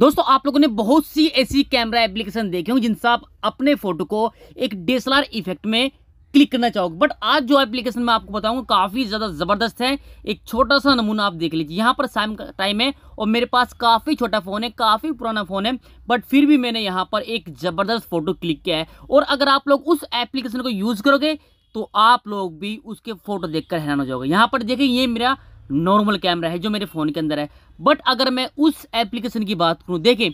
दोस्तों आप लोगों ने बहुत सी ऐसी कैमरा एप्लीकेशन देखी होंगी जिनसे आप अपने फोटो को एक डीएसएलआर इफेक्ट में क्लिक करना चाहोगे बट आज जो एप्लीकेशन मैं आपको बताऊंगा काफ़ी ज़्यादा ज़बरदस्त है एक छोटा सा नमूना आप देख लीजिए यहाँ पर शाम का टाइम है और मेरे पास काफ़ी छोटा फ़ोन है काफ़ी पुराना फ़ोन है बट फिर भी मैंने यहाँ पर एक ज़बरदस्त फ़ोटो क्लिक किया है और अगर आप लोग उस एप्लीकेशन को यूज़ करोगे तो आप लोग भी उसके फ़ोटो देखकर हैरान हो जाओगे यहाँ पर देखिए ये मेरा नॉर्मल कैमरा है जो मेरे फ़ोन के अंदर है बट अगर मैं उस एप्लीकेशन की बात करूँ देखें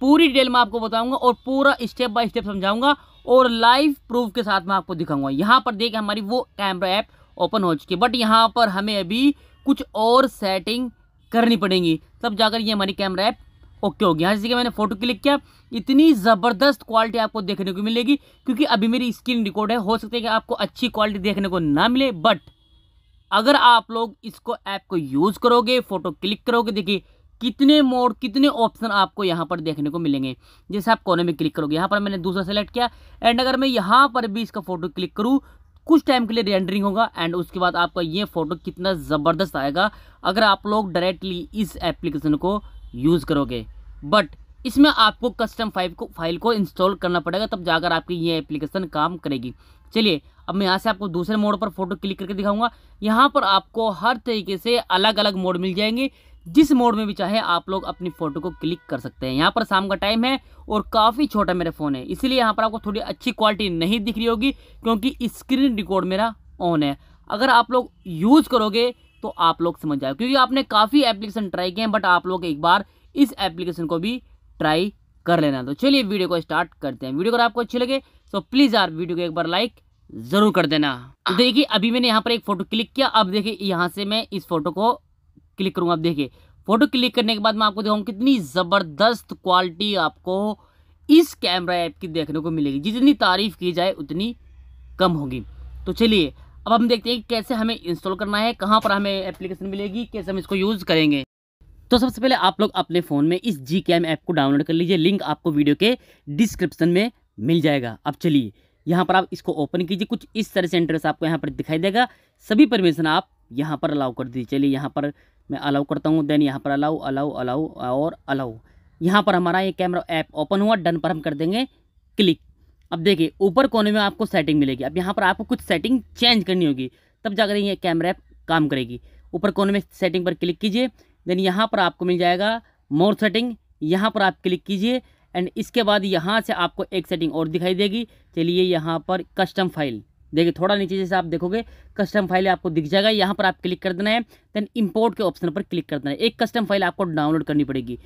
पूरी डिटेल में आपको बताऊँगा और पूरा स्टेप बाय स्टेप समझाऊँगा और लाइव प्रूफ के साथ मैं आपको दिखाऊँगा यहाँ पर देखें हमारी वो कैमरा ऐप ओपन हो चुकी है बट यहाँ पर हमें अभी कुछ और सेटिंग करनी पड़ेगी तब जाकर ये हमारी कैमरा ऐप ओके होगी यहाँ जैसे कि मैंने फोटो क्लिक किया इतनी ज़बरदस्त क्वालिटी आपको देखने को मिलेगी क्योंकि अभी मेरी स्क्रीन रिकॉर्ड है हो सकता है कि आपको अच्छी क्वालिटी देखने को ना मिले बट अगर आप लोग इसको ऐप को यूज़ करोगे फ़ोटो क्लिक करोगे देखिए कितने मोड कितने ऑप्शन आपको यहाँ पर देखने को मिलेंगे जैसे आप कोने में क्लिक करोगे यहाँ पर मैंने दूसरा सेलेक्ट किया एंड अगर मैं यहाँ पर भी इसका फ़ोटो क्लिक करूँ कुछ टाइम के लिए रेंडरिंग होगा एंड उसके बाद आपका ये फ़ोटो कितना ज़बरदस्त आएगा अगर आप लोग डायरेक्टली इस एप्लीकेशन को यूज़ करोगे बट इसमें आपको कस्टम फाइव को फाइल को इंस्टॉल करना पड़ेगा तब जाकर आपकी ये एप्लीकेशन काम करेगी चलिए अब मैं यहाँ से आपको दूसरे मोड पर फोटो क्लिक करके दिखाऊंगा यहाँ पर आपको हर तरीके से अलग अलग मोड मिल जाएंगे जिस मोड में भी चाहे आप लोग अपनी फ़ोटो को क्लिक कर सकते हैं यहाँ पर शाम का टाइम है और काफ़ी छोटा मेरा फ़ोन है इसीलिए यहाँ पर आपको थोड़ी अच्छी क्वालिटी नहीं दिख रही होगी क्योंकि स्क्रीन रिकॉर्ड मेरा ऑन है अगर आप लोग यूज़ करोगे तो आप लोग समझ जाओ क्योंकि आपने काफ़ी एप्लीकेशन ट्राई किए हैं बट आप लोग एक बार इस एप्लीकेशन को भी ट्राई कर लेना तो चलिए वीडियो को स्टार्ट करते हैं वीडियो अगर आपको अच्छी लगे तो प्लीज़ यार वीडियो को एक बार लाइक ज़रूर कर देना हाँ। तो देखिए अभी मैंने यहाँ पर एक फ़ोटो क्लिक किया अब देखिए यहाँ से मैं इस फोटो को क्लिक करूंगा अब देखिए फ़ोटो क्लिक करने के बाद मैं आपको दिखाऊँ कितनी ज़बरदस्त क्वालिटी आपको इस कैमरा ऐप की देखने को मिलेगी जितनी तारीफ़ की जाए उतनी कम होगी तो चलिए अब हम देखते हैं कैसे हमें इंस्टॉल करना है कहाँ पर हमें एप्लीकेशन मिलेगी कैसे हम इसको यूज़ करेंगे तो सबसे पहले आप लोग अपने फ़ोन में इस जी कैम ऐप को डाउनलोड कर लीजिए लिंक आपको वीडियो के डिस्क्रिप्शन में मिल जाएगा अब चलिए यहाँ पर आप इसको ओपन कीजिए कुछ इस तरह से इंटरेस्ट आपको यहाँ पर दिखाई देगा सभी परमिशन आप यहाँ पर अलाउ कर दीजिए चलिए यहाँ पर मैं अलाउ करता हूँ देन यहाँ पर अलाउ अलाउ अलाउ और अलाउ यहाँ पर हमारा ये कैमरा ऐप ओपन हुआ डन पर हम कर देंगे क्लिक अब देखिए ऊपर कोने में आपको सेटिंग मिलेगी अब यहाँ पर आपको कुछ सेटिंग चेंज करनी होगी तब जाकर ये कैमरा ऐप काम करेगी ऊपर कोने में सेटिंग पर क्लिक कीजिए देन यहाँ पर आपको मिल जाएगा मोर सेटिंग यहाँ पर आप क्लिक कीजिए एंड इसके बाद यहाँ से आपको एक सेटिंग और दिखाई देगी चलिए यहाँ पर कस्टम फाइल देखिए थोड़ा नीचे जैसे आप देखोगे कस्टम फाइल आपको दिख जाएगा यहाँ पर आप क्लिक कर देना है देन इम्पोर्ट के ऑप्शन पर क्लिक कर देना है एक कस्टम फाइल आपको डाउनलोड करनी पड़ेगी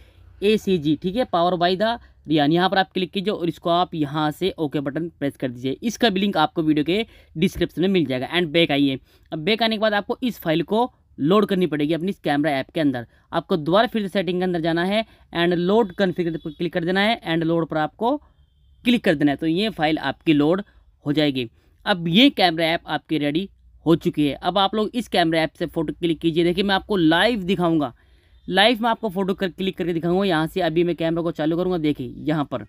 ए सी जी ठीक है पावर बाई द रियान यहाँ पर आप क्लिक कीजिए और इसको आप यहाँ से ओके बटन प्रेस कर दीजिए इसका भी लिंक आपको वीडियो के डिस्क्रिप्शन में मिल जाएगा एंड बैक आइए अब बैक आने के बाद आपको इस फाइल को लोड करनी पड़ेगी अपनी कैमरा ऐप के अंदर आपको दोबारा फिर से सेटिंग के अंदर जाना है एंड लोड कन्फिगर पर क्लिक कर देना है एंड लोड पर आपको क्लिक कर देना है तो ये फाइल आपकी लोड हो जाएगी अब ये कैमरा ऐप आपकी रेडी हो चुकी है अब आप लोग इस कैमरा ऐप से फ़ोटो क्लिक कीजिए देखिए मैं आपको लाइव दिखाऊंगा लाइव में आपको फ़ोटो कर क्लिक करके दिखाऊंगा यहाँ से अभी मैं कैमरा को चालू करूँगा देखिए यहाँ पर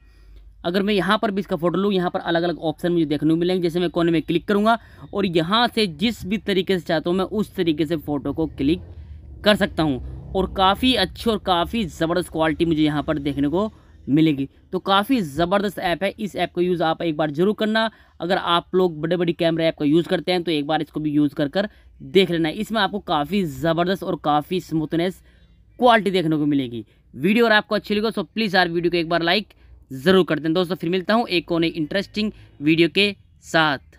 अगर मैं यहाँ पर भी इसका फोटो लूँ यहाँ पर अलग अलग ऑप्शन मुझे देखने को मिलेंगे जैसे मैं कोने में क्लिक करूँगा और यहाँ से जिस भी तरीके से चाहता हूँ मैं उस तरीके से फ़ोटो को क्लिक कर सकता हूँ और काफ़ी अच्छी और काफ़ी ज़बरदस्त क्वालिटी मुझे यहाँ पर देखने को मिलेगी तो काफ़ी ज़बरदस्त ऐप है इस ऐप का यूज़ आप एक बार ज़रूर करना अगर आप लोग बड़े बड़े कैमरे ऐप का यूज़ करते हैं तो एक बार इसको भी यूज़ कर कर देख लेना इसमें आपको काफ़ी ज़बरदस्त और काफ़ी स्मूथनेस क्वालिटी देखने को मिलेगी वीडियो अगर आपको अच्छी लगे तो प्लीज़ यार वीडियो को एक बार लाइक ज़रूर कर दें दोस्तों फिर मिलता हूँ एक और इंटरेस्टिंग वीडियो के साथ